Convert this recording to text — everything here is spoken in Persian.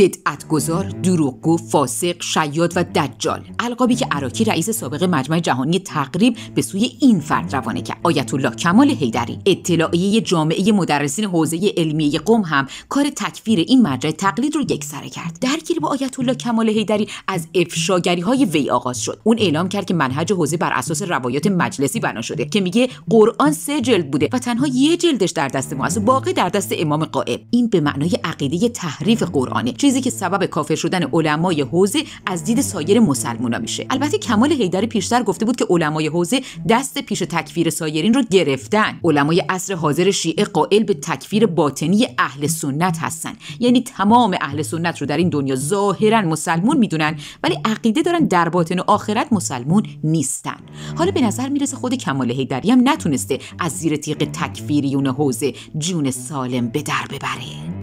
بدعتگذار دروغگو فاسق شیاد و دجال القابی که عراکی رئیس سابق مجمع جهانی تقریب به سوی این فرد روانه کرد آیت الله کمال حیدری اطلاعیه جامعه مدرسین حوزه علمیه قم هم کار تکفیر این مرجع تقلید رو سره کرد درگیر با آیت الله کمال حیدری از افشاگری های وی آغاز شد اون اعلام کرد که منهج حوزه بر اساس روایات مجلسی بنا شده که میگه قرآن سه جلد بوده و تنها یه جلدش در دست ما باقی در دست امام قائب این به معنای عقیده تحریف قرآنه چیزی که سبب کافر شدن علمای حوزه از دید سایر مسلمونا میشه البته کمال حیدر پیشتر گفته بود که علمای حوزه دست پیش تکفیر سایرین رو گرفتن علمای عصر حاضر شیعه قائل به تکفیر باطنی اهل سنت هستن یعنی تمام اهل سنت رو در این دنیا ظاهرا مسلمون میدونن ولی عقیده دارن در باطن و آخرت مسلمون نیستن حالا به نظر میرسه خود کمال حیدری هم نتونسته از زیر تیغ تکفیریون حوزه جون سالم به در ببره